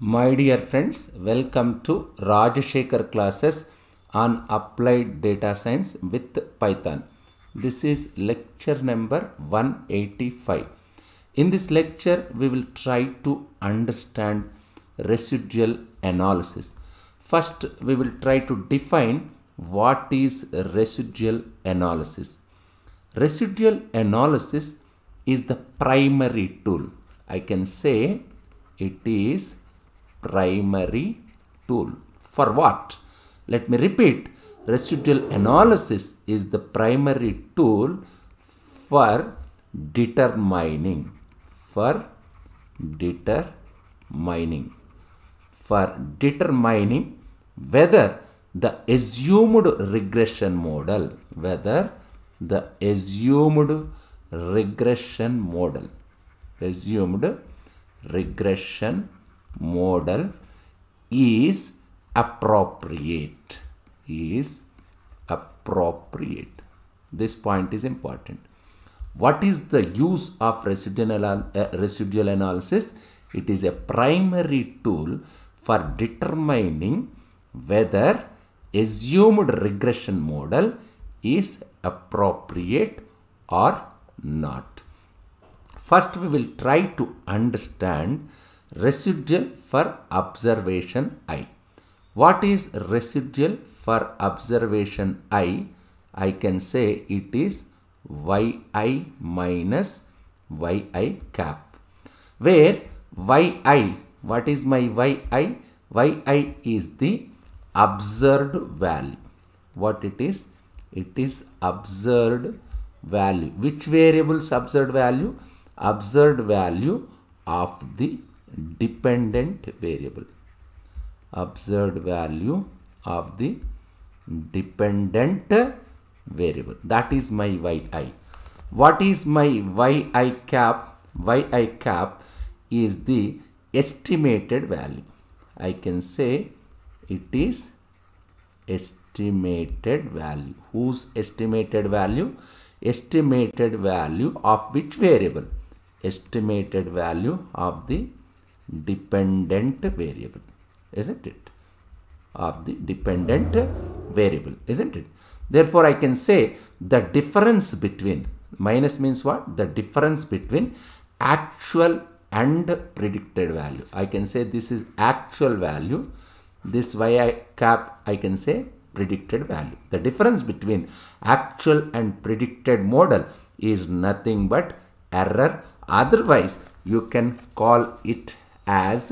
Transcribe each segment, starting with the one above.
My dear friends, welcome to Rajshekhar classes on Applied Data Science with Python. This is lecture number 185. In this lecture, we will try to understand residual analysis. First, we will try to define what is residual analysis. Residual analysis is the primary tool. I can say it is primary tool. For what? Let me repeat, residual analysis is the primary tool for determining, for determining, for determining whether the assumed regression model, whether the assumed regression model, assumed regression model is appropriate is appropriate this point is important what is the use of residual, uh, residual analysis it is a primary tool for determining whether assumed regression model is appropriate or not first we will try to understand residual for observation I. What is residual for observation I? I can say it is yi minus yi cap. Where yi, what is my yi? yi is the observed value. What it is? It is observed value. Which variable's observed value? Observed value of the dependent variable observed value of the dependent variable that is my yi what is my yi cap yi cap is the estimated value i can say it is estimated value whose estimated value estimated value of which variable estimated value of the dependent variable, isn't it? Of the dependent variable, isn't it? Therefore, I can say the difference between, minus means what? The difference between actual and predicted value. I can say this is actual value. This y cap, I can say predicted value. The difference between actual and predicted model is nothing but error. Otherwise, you can call it as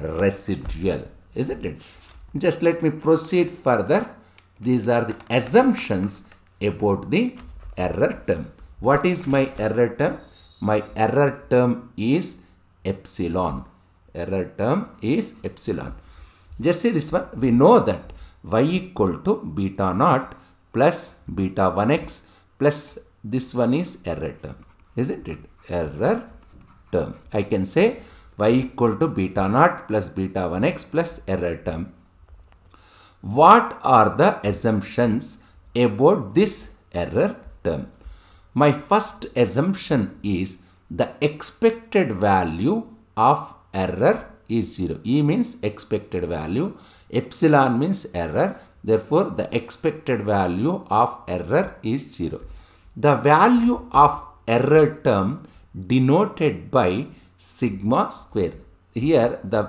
residual, isn't it? Just let me proceed further. These are the assumptions about the error term. What is my error term? My error term is epsilon. Error term is epsilon. Just see this one. We know that y equal to beta naught plus beta 1x plus this one is error term. Isn't it? Error term. I can say y equal to beta naught plus beta 1x plus error term. What are the assumptions about this error term? My first assumption is the expected value of error is 0. E means expected value, epsilon means error. Therefore, the expected value of error is 0. The value of error term denoted by sigma square. Here the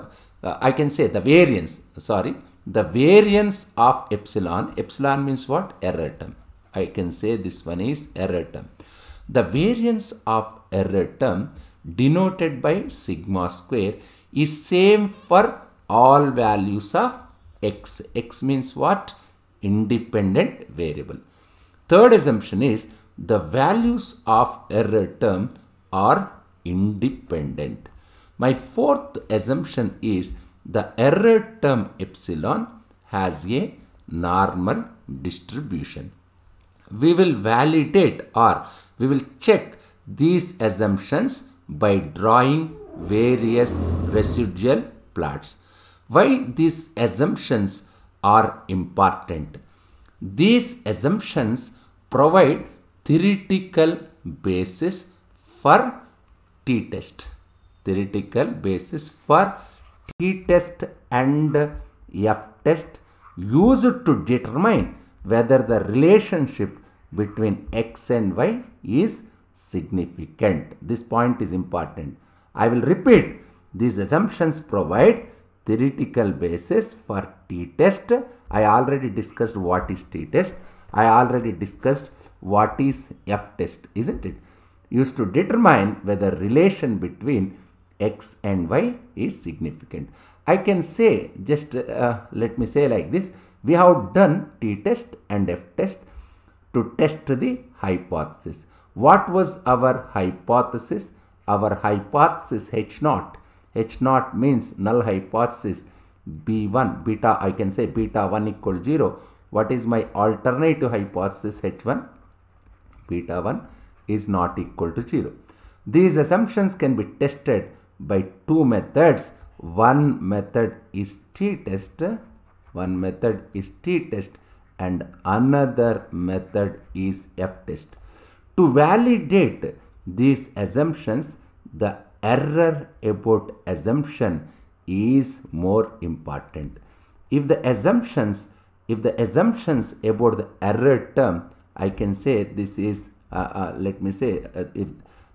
uh, I can say the variance, sorry, the variance of epsilon, epsilon means what? Error term. I can say this one is error term. The variance of error term denoted by sigma square is same for all values of x. x means what? Independent variable. Third assumption is the values of error term are independent. My fourth assumption is the error term epsilon has a normal distribution. We will validate or we will check these assumptions by drawing various residual plots. Why these assumptions are important? These assumptions provide theoretical basis for t-test theoretical basis for t-test and f-test used to determine whether the relationship between x and y is significant. This point is important. I will repeat, these assumptions provide theoretical basis for t-test. I already discussed what is t-test. I already discussed what is f-test, isn't it? used to determine whether relation between x and y is significant. I can say just uh, let me say like this we have done t test and f test to test the hypothesis. What was our hypothesis? Our hypothesis h naught. h naught means null hypothesis b1 beta I can say beta 1 equal 0. What is my alternative hypothesis h1? Beta 1 is not equal to 0. These assumptions can be tested by two methods. One method is t-test, one method is t-test and another method is f-test. To validate these assumptions, the error about assumption is more important. If the assumptions, if the assumptions about the error term, I can say this is uh, uh, let me say uh, if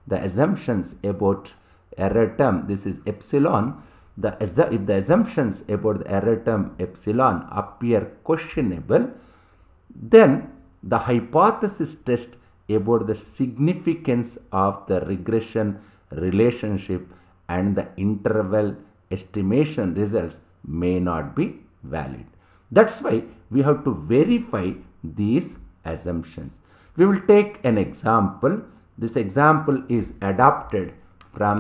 the assumptions about error term this is epsilon the if the assumptions about the error term epsilon appear questionable then the hypothesis test about the significance of the regression relationship and the interval estimation results may not be valid. That's why we have to verify these assumptions. We will take an example. This example is adapted from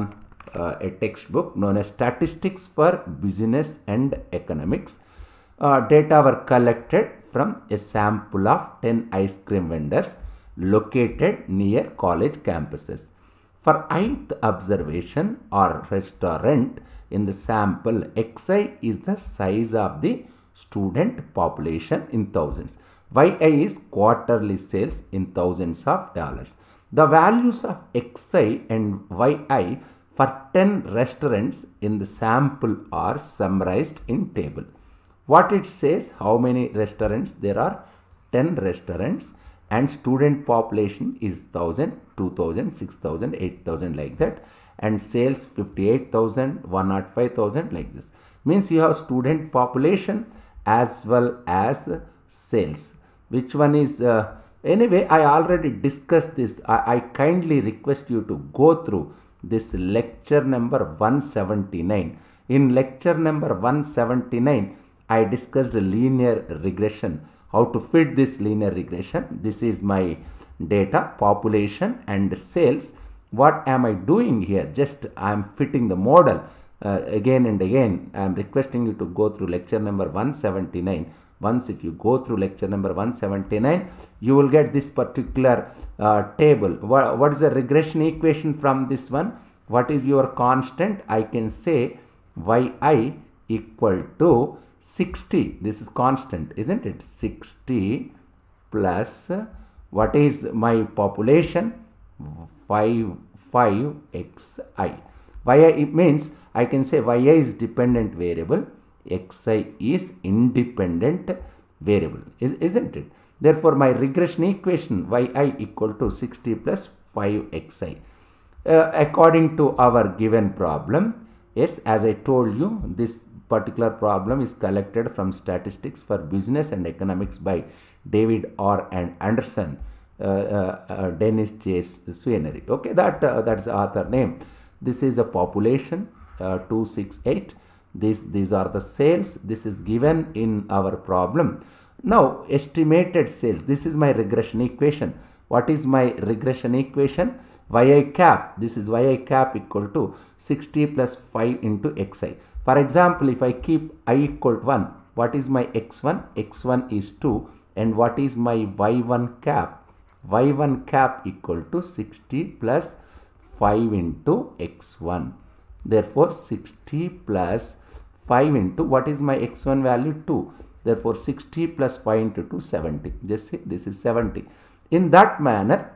uh, a textbook known as Statistics for Business and Economics. Uh, data were collected from a sample of 10 ice cream vendors located near college campuses. For ith observation or restaurant in the sample, xi is the size of the student population in thousands yi is quarterly sales in thousands of dollars. The values of xi and yi for 10 restaurants in the sample are summarized in table. What it says, how many restaurants there are, 10 restaurants and student population is 1000, 2000, 6000, 8000 like that and sales 58,000, 105,000 like this. Means you have student population as well as sales. Which one is, uh, anyway, I already discussed this. I, I kindly request you to go through this lecture number 179. In lecture number 179, I discussed linear regression, how to fit this linear regression. This is my data, population and sales. What am I doing here? Just I am fitting the model. Uh, again and again, I am requesting you to go through lecture number 179. Once if you go through lecture number 179, you will get this particular uh, table. What, what is the regression equation from this one? What is your constant? I can say yi equal to 60. This is constant, isn't it? 60 plus uh, what is my population? 5, 5 xi. yi means I can say yi is dependent variable xi is independent variable, is, isn't it? Therefore, my regression equation yi equal to 60 plus 5xi. Uh, according to our given problem, yes, as I told you, this particular problem is collected from statistics for business and economics by David R. and Anderson, uh, uh, uh Dennis Chase Swinery. Okay, that uh, that's the author name. This is a population uh, 268. These, these are the sales. This is given in our problem. Now, estimated sales. This is my regression equation. What is my regression equation? yi cap. This is yi cap equal to 60 plus 5 into xi. For example, if I keep i equal to 1, what is my x1? x1 is 2 and what is my y1 cap? y1 cap equal to 60 plus 5 into x1. Therefore, 60 plus 5 into what is my x1 value 2. Therefore, 60 plus 5 into 2, 70. Just see, this is 70. In that manner,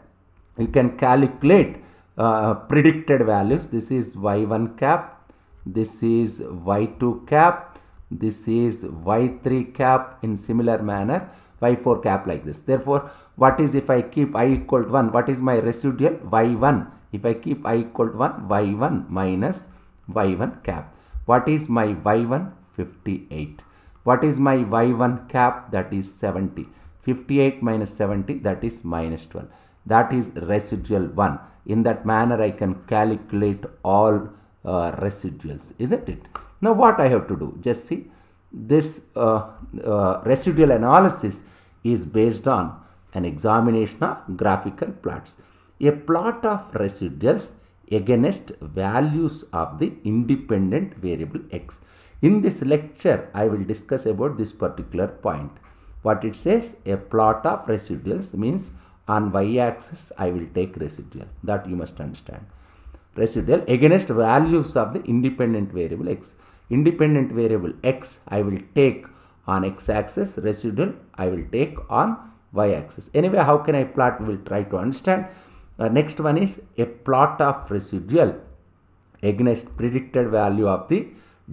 you can calculate uh, predicted values. This is y1 cap, this is y2 cap, this is y3 cap in similar manner, y4 cap like this. Therefore, what is if I keep i equal to 1, what is my residual y1? If I keep i equal to 1, y1 minus y1 cap. What is my y1? 58. What is my y1 cap? That is 70. 58 minus 70 that is minus 12. That is residual 1. In that manner I can calculate all uh, residuals isn't it? Now what I have to do? Just see this uh, uh, residual analysis is based on an examination of graphical plots. A plot of residuals against values of the independent variable x. In this lecture, I will discuss about this particular point. What it says, a plot of residuals means on y-axis, I will take residual. That you must understand. Residual against values of the independent variable x. Independent variable x, I will take on x-axis. Residual, I will take on y-axis. Anyway, how can I plot? We will try to understand next one is a plot of residual against predicted value of the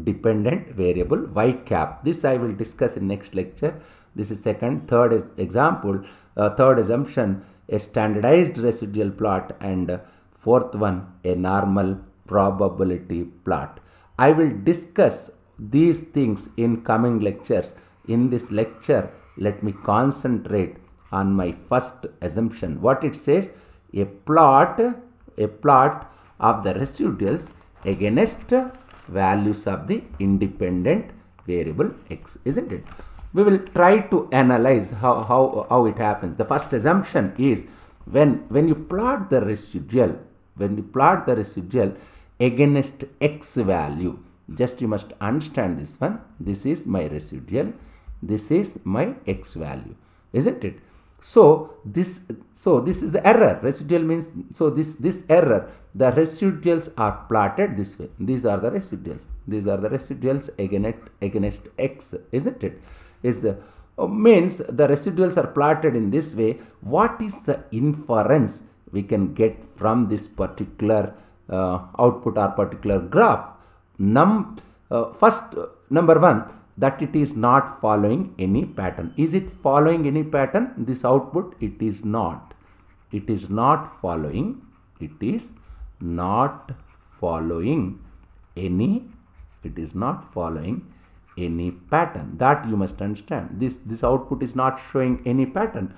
dependent variable y cap. This I will discuss in next lecture. This is second. Third is example. Uh, third assumption, a standardized residual plot. And uh, fourth one, a normal probability plot. I will discuss these things in coming lectures. In this lecture, let me concentrate on my first assumption. What it says, a plot a plot of the residuals against values of the independent variable x isn't it we will try to analyze how, how, how it happens the first assumption is when when you plot the residual when you plot the residual against x value just you must understand this one this is my residual this is my x value isn't it so this so this is the error residual means so this this error the residuals are plotted this way these are the residuals these are the residuals against against x isn't it is uh, oh, means the residuals are plotted in this way what is the inference we can get from this particular uh, output or particular graph num uh, first uh, number one that it is not following any pattern. Is it following any pattern? This output, it is not. It is not following. It is not following any. It is not following any pattern. That you must understand. This, this output is not showing any pattern.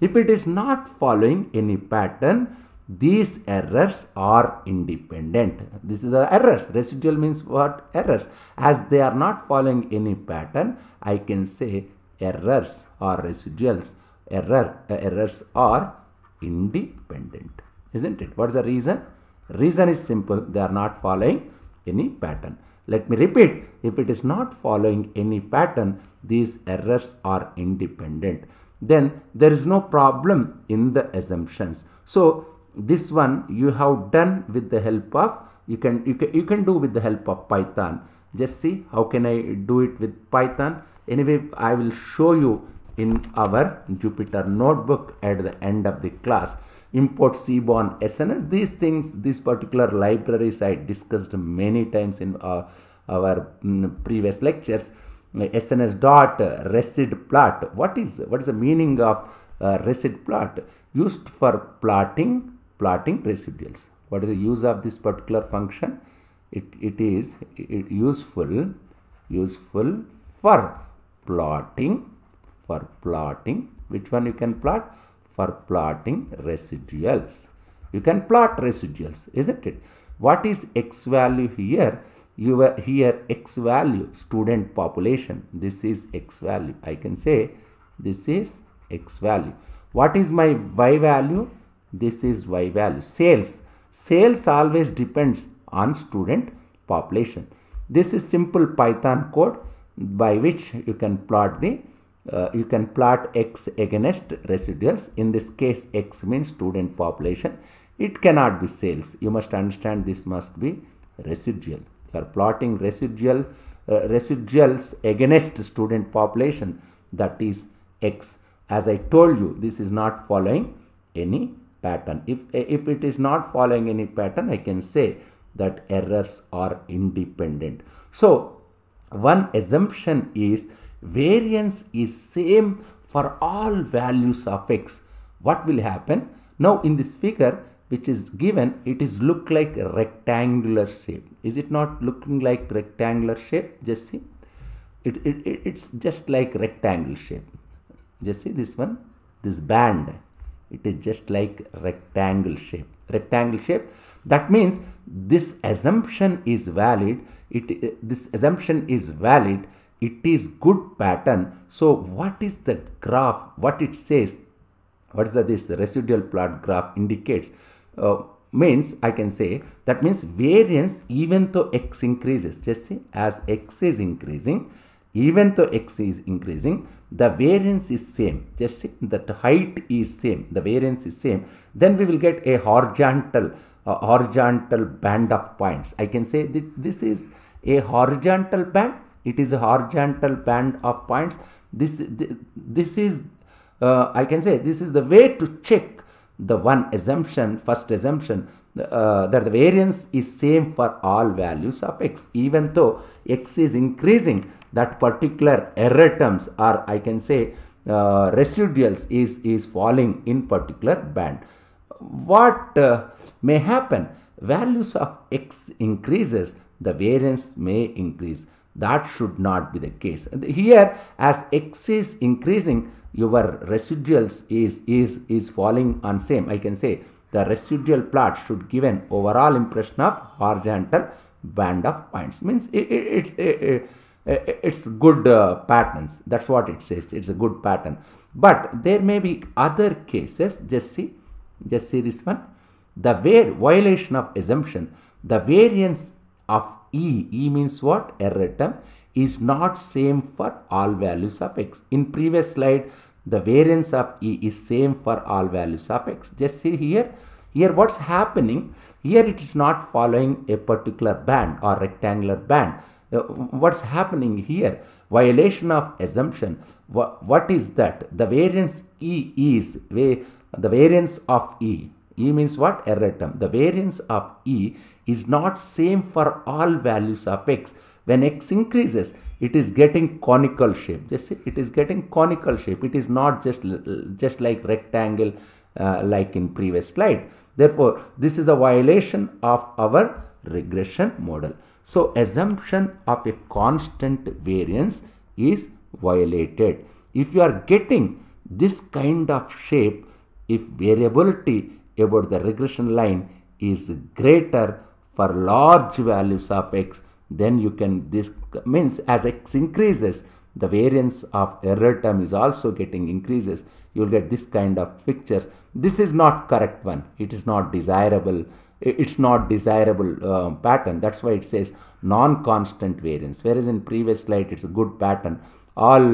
If it is not following any pattern, these errors are independent. This is a errors. Residual means what? Errors. As they are not following any pattern, I can say errors or residuals. Error, uh, errors are independent. Isn't it? What's the reason? Reason is simple. They are not following any pattern. Let me repeat. If it is not following any pattern, these errors are independent. Then there is no problem in the assumptions. So this one you have done with the help of you can you can, you can do with the help of python just see how can i do it with python anyway i will show you in our jupyter notebook at the end of the class import seaborn sns these things these particular libraries i discussed many times in uh, our um, previous lectures sns dot resid plot what is what is the meaning of uh, resid plot used for plotting plotting residuals. What is the use of this particular function? It, it is it useful useful for plotting for plotting which one you can plot for plotting residuals you can plot residuals isn't it what is x value here you were here x value student population this is x value i can say this is x value what is my y value this is Y value. Sales. Sales always depends on student population. This is simple Python code by which you can plot the uh, you can plot x against residuals. In this case, x means student population. It cannot be sales. You must understand this must be residual. You are plotting residual uh, residuals against student population that is x. As I told you, this is not following any pattern. If, if it is not following any pattern, I can say that errors are independent. So, one assumption is variance is same for all values of x. What will happen? Now, in this figure which is given, it is look like rectangular shape. Is it not looking like rectangular shape? Just see. It, it, it, it's just like rectangle shape. Just see this one, this band it is just like rectangle shape rectangle shape that means this assumption is valid it uh, this assumption is valid it is good pattern so what is the graph what it says what is the this residual plot graph indicates uh, means I can say that means variance even though x increases just say as x is increasing even though x is increasing the variance is same just see that height is same the variance is same then we will get a horizontal uh, horizontal band of points i can say that this is a horizontal band it is a horizontal band of points this this is uh, i can say this is the way to check the one assumption first assumption uh, that the variance is same for all values of x even though x is increasing that particular error terms or I can say uh, residuals is, is falling in particular band. What uh, may happen? Values of x increases, the variance may increase. That should not be the case. Here, as x is increasing, your residuals is, is, is falling on same. I can say the residual plot should give an overall impression of horizontal band of points. Means it, it, it's... It, it, uh, it's good uh, patterns that's what it says it's a good pattern but there may be other cases just see just see this one the violation of assumption the variance of e e means what error term is not same for all values of x in previous slide the variance of e is same for all values of x just see here here what's happening here it is not following a particular band or rectangular band uh, what's happening here violation of assumption what is that the variance e is the variance of e e means what error term. the variance of e is not same for all values of x when x increases it is getting conical shape just it is getting conical shape it is not just just like rectangle uh, like in previous slide therefore this is a violation of our regression model so assumption of a constant variance is violated. If you are getting this kind of shape, if variability about the regression line is greater for large values of x, then you can, this means as x increases, the variance of error term is also getting increases. You will get this kind of pictures. This is not correct one. It is not desirable it's not desirable uh, pattern that's why it says non constant variance whereas in previous slide it's a good pattern all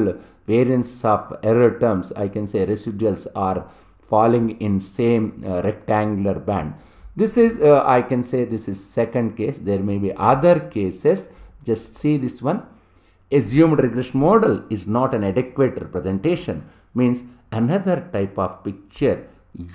variance of error terms i can say residuals are falling in same uh, rectangular band this is uh, i can say this is second case there may be other cases just see this one assumed regression model is not an adequate representation means another type of picture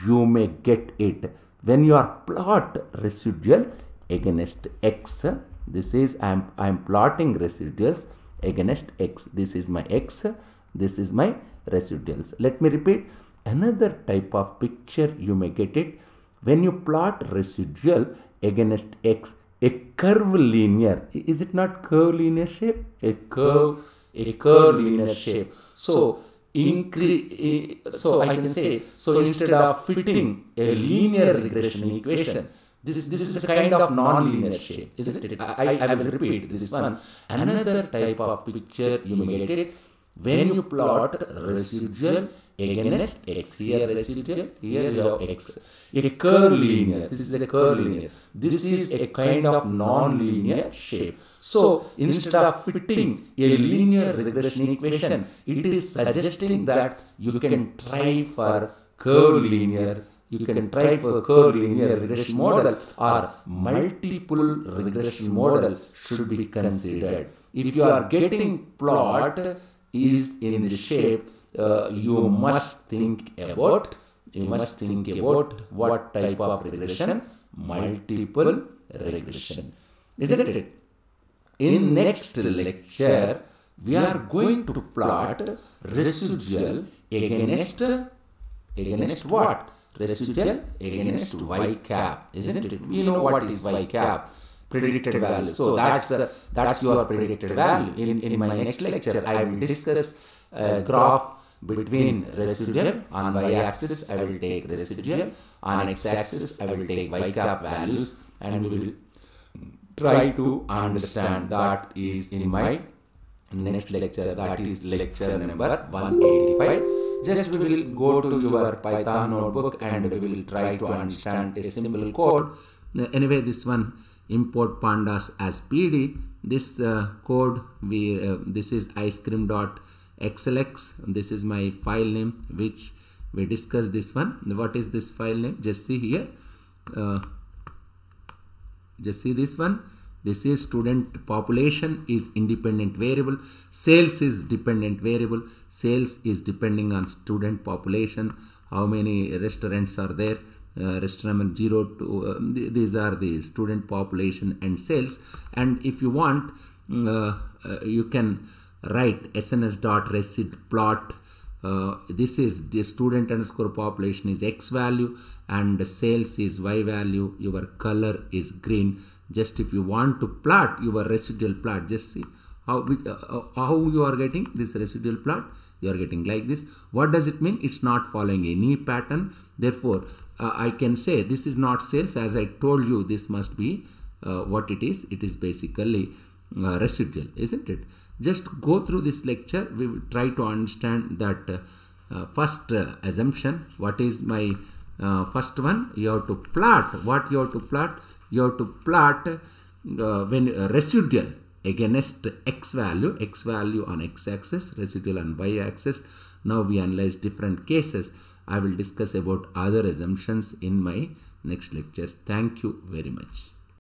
you may get it when you are plot residual against x, this is I am, I am plotting residuals against x. This is my x, this is my residuals. Let me repeat, another type of picture you may get it. When you plot residual against x, a linear is it not linear shape? A curve, a linear shape. So, increase so i can say so instead of fitting a linear regression equation this, is this is a kind of non-linear shape, isn't it? I, I will repeat this one. Another type of picture you may get it when you plot residual against x, here residual, here you have x. A curvilinear, this is a curvilinear. This is a kind of non-linear shape. So instead of fitting a linear regression equation, it is suggesting that you can try for curvilinear you can try for curvilinear regression model or multiple regression model should be considered. If you are getting plot is in the shape uh, uh, you must think about you must think about what type of regression multiple regression isn't it in next lecture we are going to plot residual against against what residual against y cap isn't it we know what is y cap predicted value. So that's uh, that's your predicted value. In, in my next lecture, I will discuss graph between residual on y-axis I will take residual on x-axis I will take y cap values and we will try to understand that is in my next lecture that is lecture number 185 just we will go to your python notebook and we will try to understand a simple code anyway this one import pandas as pd this uh, code we uh, this is ice cream dot xlx this is my file name which we discussed this one what is this file name just see here uh, just see this one this is student population is independent variable sales is dependent variable sales is depending on student population how many restaurants are there uh, restaurant 0 to uh, th these are the student population and sales and if you want mm, uh, uh, you can write sns dot resid plot uh, this is the student underscore population is x value and sales is y value your color is green just if you want to plot your residual plot just see how which, uh, uh, how you are getting this residual plot you are getting like this what does it mean it's not following any pattern therefore uh, I can say this is not sales as I told you this must be uh, what it is it is basically uh, residual isn't it just go through this lecture we will try to understand that uh, uh, first uh, assumption what is my first one you have to plot what you have to plot you have to plot when residual against x value x value on x axis residual on y axis now we analyze different cases I will discuss about other assumptions in my next lectures. Thank you very much.